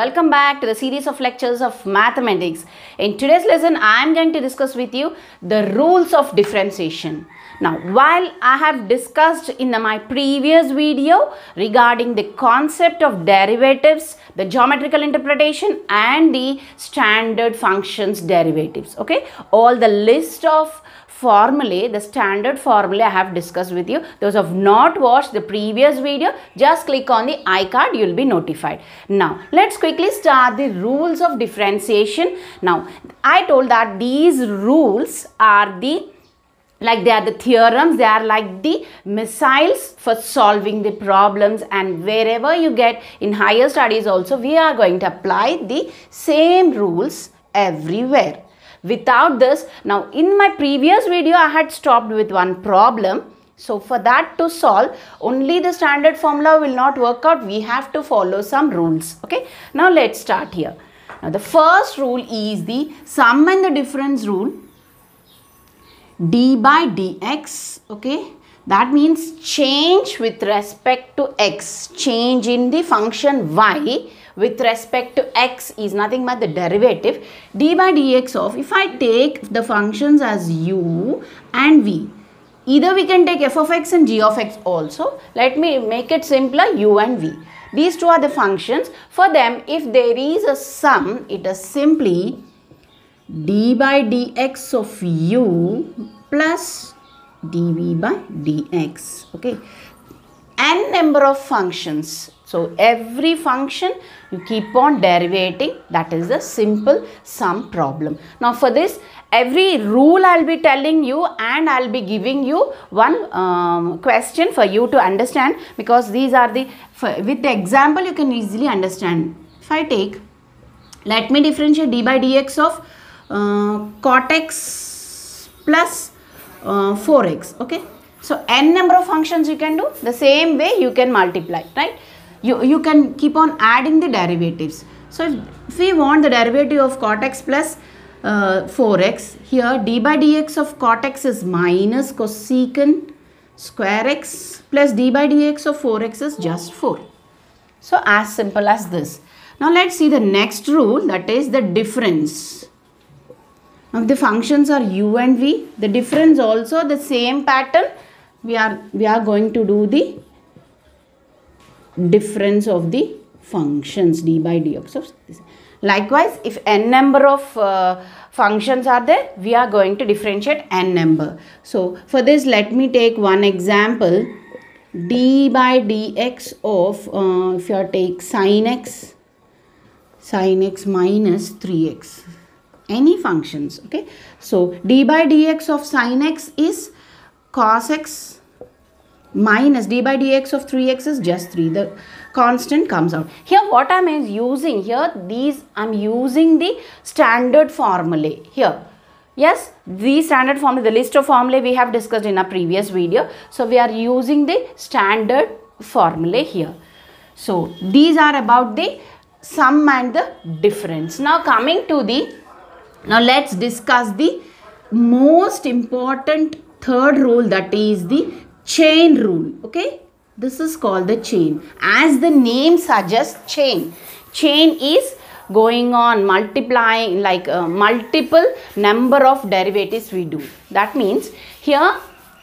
welcome back to the series of lectures of mathematics. In today's lesson, I am going to discuss with you the rules of differentiation. Now, while I have discussed in the, my previous video regarding the concept of derivatives, the geometrical interpretation and the standard functions derivatives, okay, all the list of formulae, the standard formulae I have discussed with you. Those who have not watched the previous video, just click on the iCard, you will be notified. Now, let's quickly start the rules of differentiation. Now, I told that these rules are the like they are the theorems they are like the missiles for solving the problems and wherever you get in higher studies also we are going to apply the same rules everywhere Without this, now in my previous video, I had stopped with one problem. So for that to solve, only the standard formula will not work out. We have to follow some rules. Okay. Now let's start here. Now the first rule is the sum and the difference rule. d by dx. Okay. That means change with respect to x. Change in the function y with respect to x is nothing but the derivative d by dx of if I take the functions as u and v either we can take f of x and g of x also let me make it simpler u and v these two are the functions for them if there is a sum it is simply d by dx of u plus dv by dx okay n number of functions so every function you keep on derivating that is the simple sum problem. Now for this every rule I'll be telling you and I'll be giving you one um, question for you to understand because these are the with the example you can easily understand. If I take let me differentiate d by dx of uh, cortex plus uh, 4x okay. So n number of functions you can do the same way you can multiply right you, you can keep on adding the derivatives. So if, if we want the derivative of cot x plus uh, 4x, here d by dx of cot x is minus cosecant square x plus d by dx of 4x is just 4. So as simple as this. Now let's see the next rule that is the difference. Now the functions are u and v. The difference also the same pattern we are we are going to do the difference of the functions d by dx of this. Likewise, if n number of uh, functions are there, we are going to differentiate n number. So, for this, let me take one example d by dx of, uh, if you take sine x, sine x minus 3x, any functions, okay. So, d by dx of sine x is cos x minus d by dx of 3x is just 3 the constant comes out here what i'm is using here these i'm using the standard formulae here yes the standard formula the list of formulae we have discussed in a previous video so we are using the standard formulae here so these are about the sum and the difference now coming to the now let's discuss the most important third rule that is the chain rule okay this is called the chain as the name suggests chain chain is going on multiplying like uh, multiple number of derivatives we do that means here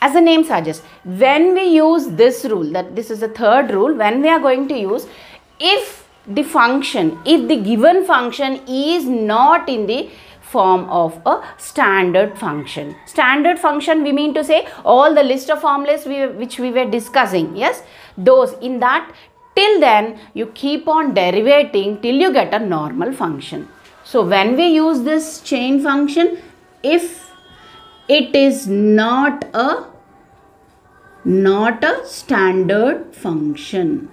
as the name suggests when we use this rule that this is the third rule when we are going to use if the function if the given function is not in the form of a standard function. Standard function we mean to say all the list of formulas we, which we were discussing. Yes, those in that till then you keep on derivating till you get a normal function. So when we use this chain function if it is not a not a standard function.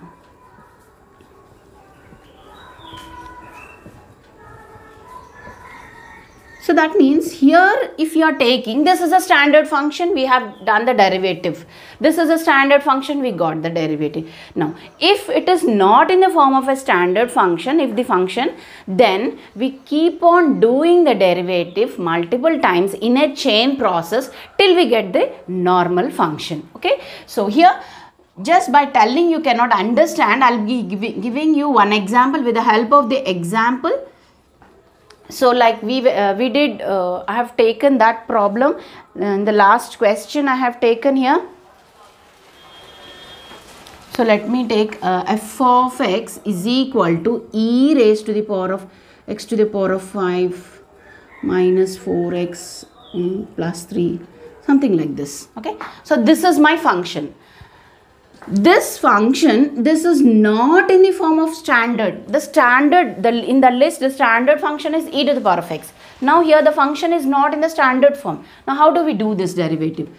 So that means here if you are taking, this is a standard function, we have done the derivative. This is a standard function, we got the derivative. Now, if it is not in the form of a standard function, if the function, then we keep on doing the derivative multiple times in a chain process till we get the normal function. Okay. So here, just by telling you cannot understand, I'll be giving you one example with the help of the example so like we uh, we did uh, i have taken that problem in the last question i have taken here so let me take uh, f of x is equal to e raised to the power of x to the power of 5 minus 4x mm, plus 3 something like this okay so this is my function this function this is not in the form of standard the standard the in the list the standard function is e to the power of x now here the function is not in the standard form now how do we do this derivative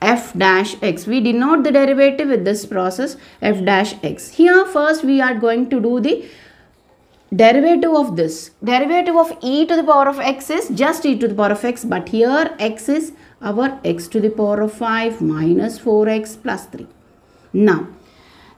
f dash x we denote the derivative with this process f dash x here first we are going to do the derivative of this derivative of e to the power of x is just e to the power of x but here x is our x to the power of 5 minus 4x plus 3 now,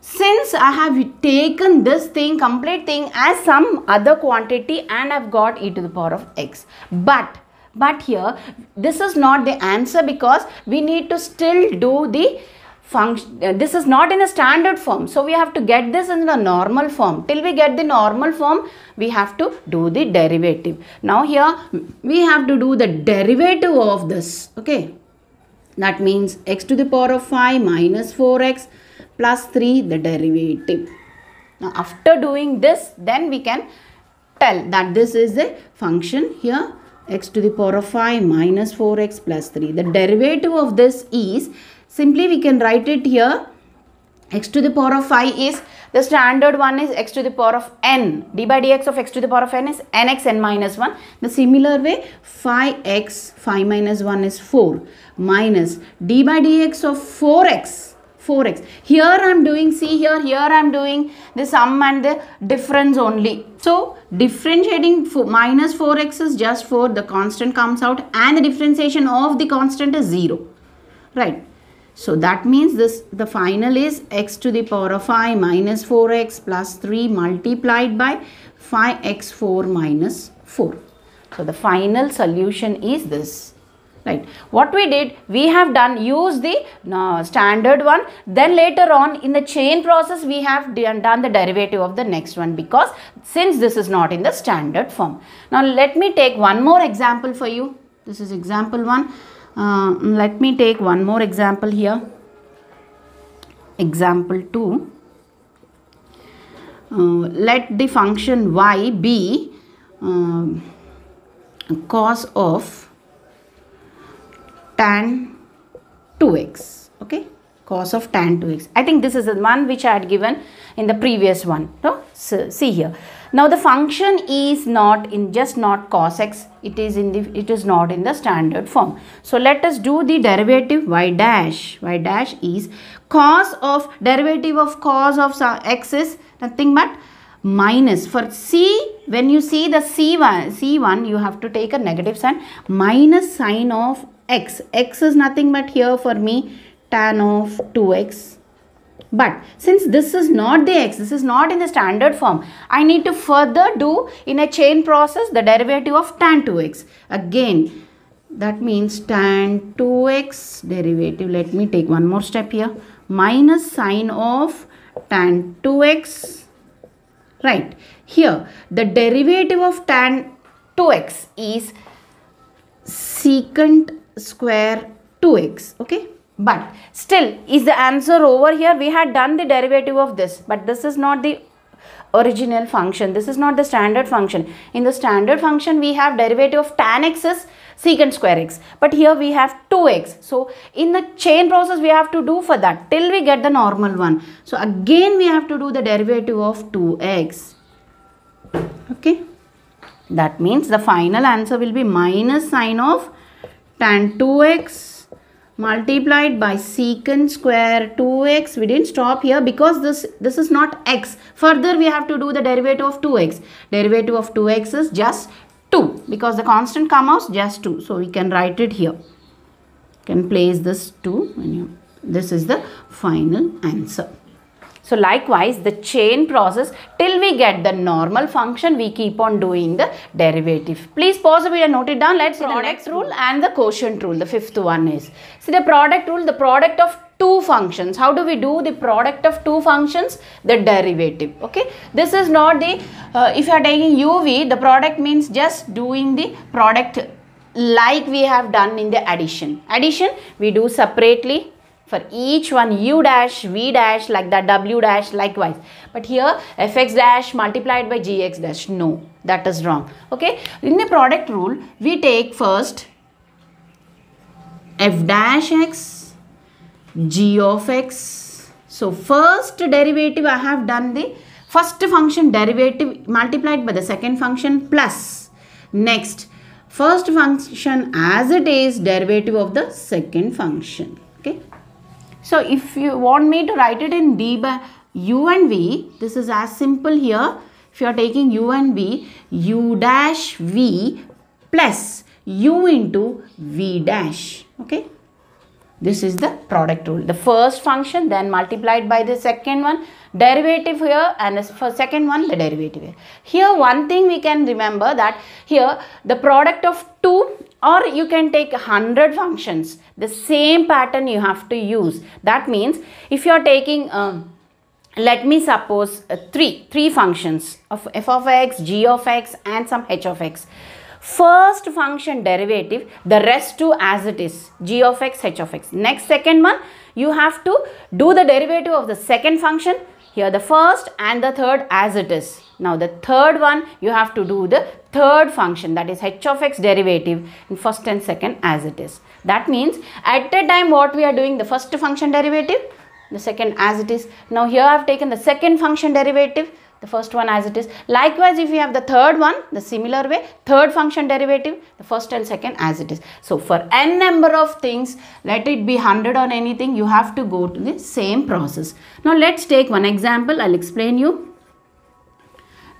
since I have taken this thing, complete thing as some other quantity and I've got e to the power of x. But but here this is not the answer because we need to still do the function uh, this is not in a standard form so we have to get this in the normal form till we get the normal form we have to do the derivative now here we have to do the derivative of this okay that means x to the power of 5 minus 4x plus 3 the derivative. Now after doing this then we can tell that this is a function here x to the power of 5 minus 4x plus 3. The derivative of this is simply we can write it here x to the power of 5 is the standard one is x to the power of n d by dx of x to the power of n is nx n minus 1 the similar way 5x 5 minus 1 is 4 minus d by dx of 4x 4x. Here I am doing, see here, here I am doing the sum and the difference only. So differentiating for minus 4x is just 4, the constant comes out and the differentiation of the constant is 0. Right. So that means this the final is x to the power of i minus 4x plus 3 multiplied by 5x4 minus 4. So the final solution is this right what we did we have done use the uh, standard one then later on in the chain process we have done the derivative of the next one because since this is not in the standard form now let me take one more example for you this is example one uh, let me take one more example here example 2 uh, let the function y be uh, cos of tan 2x okay cos of tan 2x i think this is the one which i had given in the previous one no so, see here now the function is not in just not cos x it is in the it is not in the standard form so let us do the derivative y dash y dash is cos of derivative of cos of x is nothing but minus for c when you see the c1 c1 you have to take a negative sign minus sign of x. x is nothing but here for me tan of 2x. But since this is not the x, this is not in the standard form, I need to further do in a chain process the derivative of tan 2x. Again, that means tan 2x derivative, let me take one more step here, minus sine of tan 2x, right. Here, the derivative of tan 2x is secant square 2x okay but still is the answer over here we had done the derivative of this but this is not the original function this is not the standard function in the standard function we have derivative of tan x is secant square x but here we have 2x so in the chain process we have to do for that till we get the normal one so again we have to do the derivative of 2x okay that means the final answer will be minus sine of tan 2x multiplied by secant square 2x we didn't stop here because this this is not x further we have to do the derivative of 2x derivative of 2x is just 2 because the constant comes out just 2 so we can write it here can place this 2 this is the final answer so likewise the chain process till we get the normal function we keep on doing the derivative. Please pause the video note it down. Let's see the next rule and the quotient rule the fifth one is. See the product rule the product of two functions. How do we do the product of two functions? The derivative. Okay. This is not the, uh, if you are taking UV, the product means just doing the product like we have done in the addition. Addition, we do separately for each one u dash, v dash, like that w dash, likewise. But here fx dash multiplied by gx dash, no, that is wrong. Okay, in the product rule, we take first f dash x, g of x. So first derivative I have done the first function derivative multiplied by the second function plus next first function as it is derivative of the second function. So if you want me to write it in d by U and V, this is as simple here. If you are taking U and V, U dash V plus U into V dash. Okay. This is the product rule. The first function then multiplied by the second one. Derivative here and for second one the derivative here. Here one thing we can remember that here the product of two or you can take 100 functions the same pattern you have to use that means if you are taking um, let me suppose uh, three three functions of f of x g of x and some h of x first function derivative the rest two as it is g of x h of x next second one you have to do the derivative of the second function here the first and the third as it is. Now the third one you have to do the third function that is h of x derivative in first and second as it is. That means at a time what we are doing the first function derivative the second as it is. Now here I have taken the second function derivative the first one as it is likewise if you have the third one the similar way third function derivative the first and second as it is so for n number of things let it be 100 or anything you have to go to the same process now let's take one example i'll explain you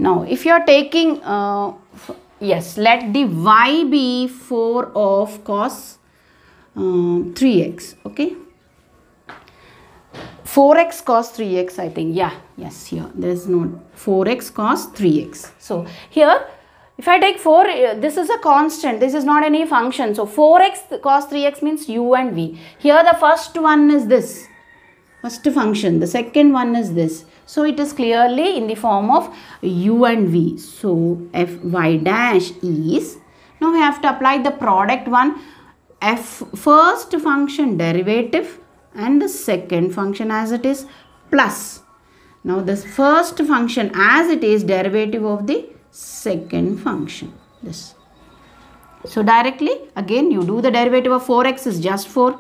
now if you are taking uh, yes let the y be 4 of cos 3x um, okay 4x cos 3x I think yeah yes here there's no 4x cos 3x. So, here if I take 4, uh, this is a constant, this is not any function. So, 4x cos 3x means u and v. Here the first one is this, first function, the second one is this. So, it is clearly in the form of u and v. So, f y dash is, now we have to apply the product one, f first function derivative and the second function as it is plus now the first function as it is derivative of the second function. This. So directly again you do the derivative of 4x is just 4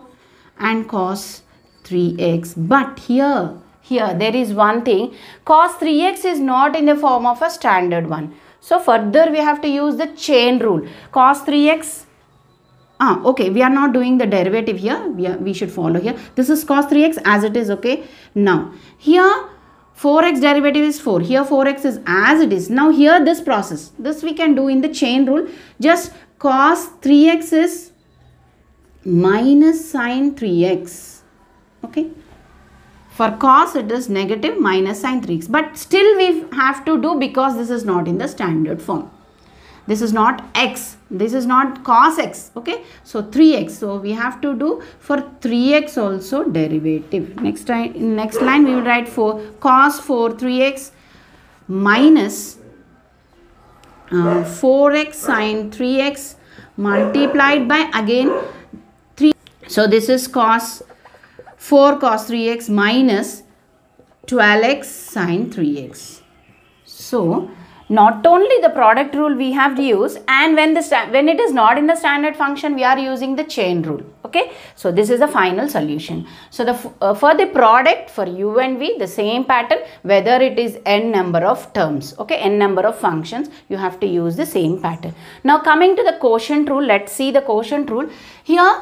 and cos 3x. But here, here there is one thing cos 3x is not in the form of a standard one. So further we have to use the chain rule. Cos 3x ah okay we are not doing the derivative here we, are, we should follow here this is cos 3x as it is okay now here 4x derivative is 4. Here 4x is as it is. Now here this process. This we can do in the chain rule. Just cos 3x is minus sine 3x. Okay. For cos it is negative minus sine 3x. But still we have to do because this is not in the standard form. This is not x this is not cos x okay so 3x so we have to do for 3x also derivative next time next line we will write for cos 4 3x minus, uh, 4x sine 3x multiplied by again 3 so this is cos 4 cos 3x minus 12x sine 3x so not only the product rule we have to use and when the when it is not in the standard function we are using the chain rule okay so this is the final solution so the uh, for the product for u and v the same pattern whether it is n number of terms okay n number of functions you have to use the same pattern now coming to the quotient rule let's see the quotient rule here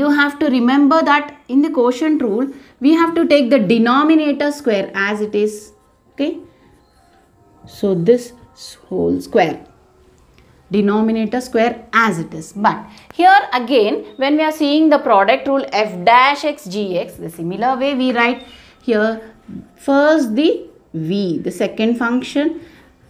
you have to remember that in the quotient rule we have to take the denominator square as it is okay so this whole square denominator square as it is but here again when we are seeing the product rule f dash x gx the similar way we write here first the v the second function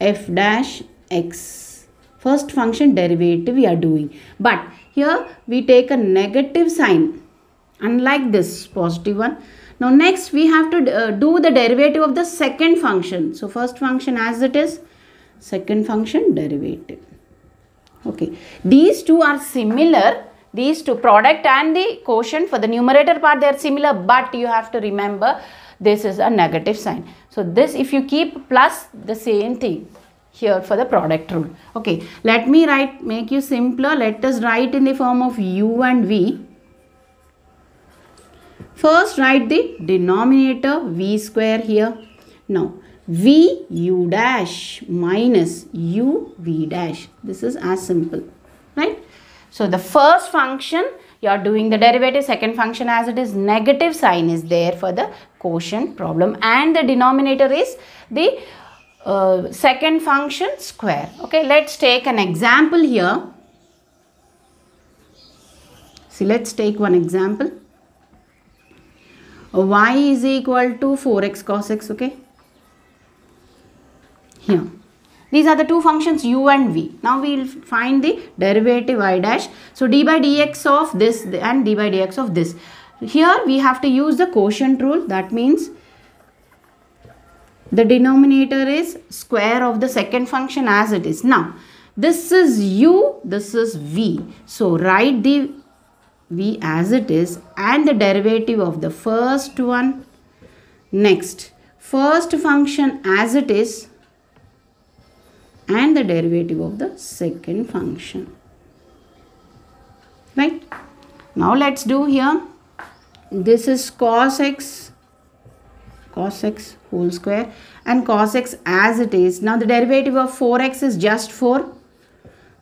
f dash x first function derivative we are doing but here we take a negative sign unlike this positive one now next we have to uh, do the derivative of the second function. So first function as it is, second function derivative. Okay, these two are similar. These two product and the quotient for the numerator part they are similar but you have to remember this is a negative sign. So this if you keep plus the same thing here for the product rule. Okay, let me write make you simpler. Let us write in the form of u and v. First write the denominator v square here. Now v u dash minus u v dash. This is as simple, right? So the first function you are doing the derivative, second function as it is negative sign is there for the quotient problem and the denominator is the uh, second function square. Okay, let's take an example here. See, let's take one example y is equal to 4x cos x okay here these are the two functions u and v now we will find the derivative y dash so d by dx of this and d by dx of this here we have to use the quotient rule that means the denominator is square of the second function as it is now this is u this is v so write the v as it is and the derivative of the first one. Next, first function as it is and the derivative of the second function. Right? Now let's do here. This is cos x cos x whole square and cos x as it is. Now the derivative of 4x is just 4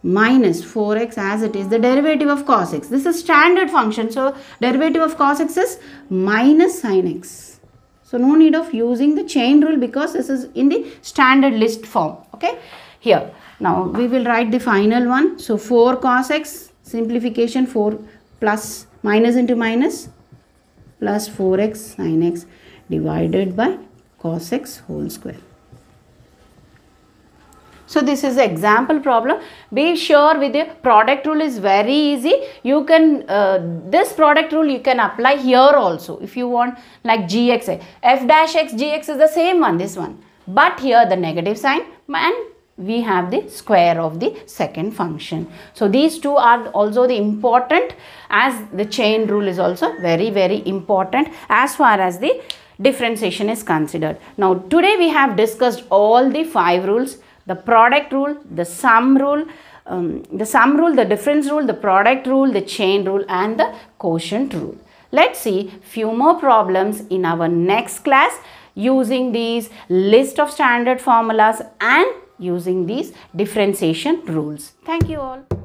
minus 4x as it is the derivative of cos x. This is standard function. So, derivative of cos x is minus sin x. So, no need of using the chain rule because this is in the standard list form. Okay. Here. Now, we will write the final one. So, 4 cos x simplification 4 plus minus into minus plus 4x sin x divided by cos x whole square. So this is the example problem. Be sure with the product rule is very easy. You can, uh, this product rule you can apply here also. If you want like gx, f dash x, gx is the same one, this one. But here the negative sign and we have the square of the second function. So these two are also the important as the chain rule is also very, very important as far as the differentiation is considered. Now today we have discussed all the five rules the product rule, the sum rule, um, the sum rule, the difference rule, the product rule, the chain rule and the quotient rule. Let's see few more problems in our next class using these list of standard formulas and using these differentiation rules. Thank you all.